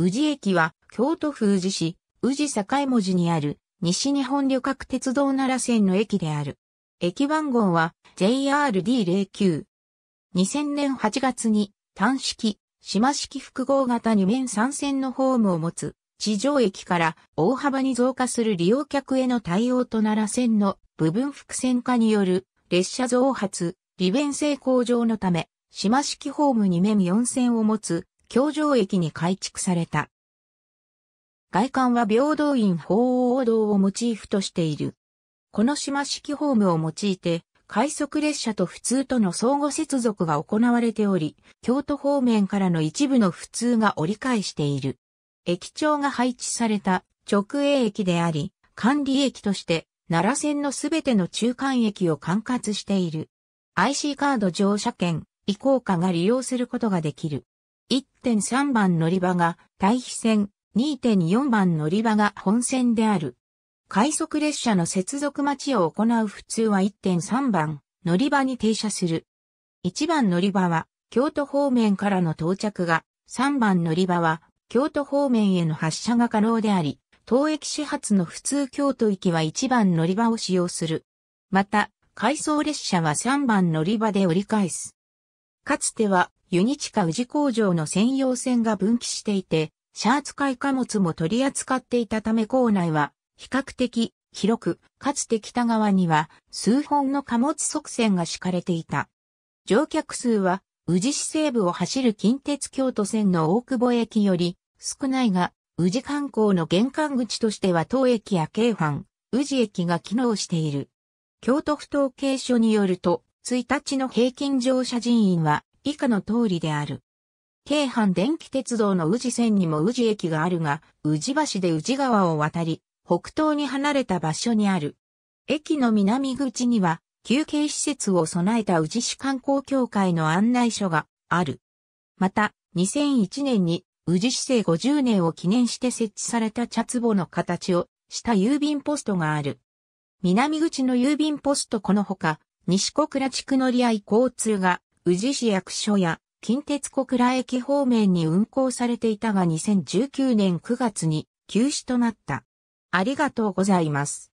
宇治駅は京都府宇治市、宇治境文字にある西日本旅客鉄道奈良線の駅である。駅番号は JRD09。2000年8月に単式、島式複合型2面3線のホームを持つ地上駅から大幅に増加する利用客への対応と奈良線の部分複線化による列車増発、利便性向上のため、島式ホーム2面4線を持つ橋上駅に改築された。外観は平等院鳳凰堂をモチーフとしている。この島式ホームを用いて、快速列車と普通との相互接続が行われており、京都方面からの一部の普通が折り返している。駅長が配置された直営駅であり、管理駅として奈良線のすべての中間駅を管轄している。IC カード乗車券、移行課が利用することができる。1.3番乗り場が対比線、2.4番乗り場が本線である。快速列車の接続待ちを行う普通は1.3番乗り場に停車する。1番乗り場は京都方面からの到着が、3番乗り場は京都方面への発車が可能であり、当駅始発の普通京都行きは1番乗り場を使用する。また、回送列車は3番乗り場で折り返す。かつてはユニチカ宇治工場の専用線が分岐していて、シャーツ海貨物も取り扱っていたため構内は比較的広く、かつて北側には数本の貨物側線が敷かれていた。乗客数は宇治市西部を走る近鉄京都線の大久保駅より少ないが、宇治観光の玄関口としては当駅や京阪、宇治駅が機能している。京都府統計所によると、1日の平均乗車人員は以下の通りである。京阪電気鉄道の宇治線にも宇治駅があるが、宇治橋で宇治川を渡り、北東に離れた場所にある。駅の南口には、休憩施設を備えた宇治市観光協会の案内所がある。また、2001年に宇治市政50年を記念して設置された茶壺の形をした郵便ポストがある。南口の郵便ポストこのほか、西小倉地区乗り合い交通が宇治市役所や近鉄小倉駅方面に運行されていたが2019年9月に休止となった。ありがとうございます。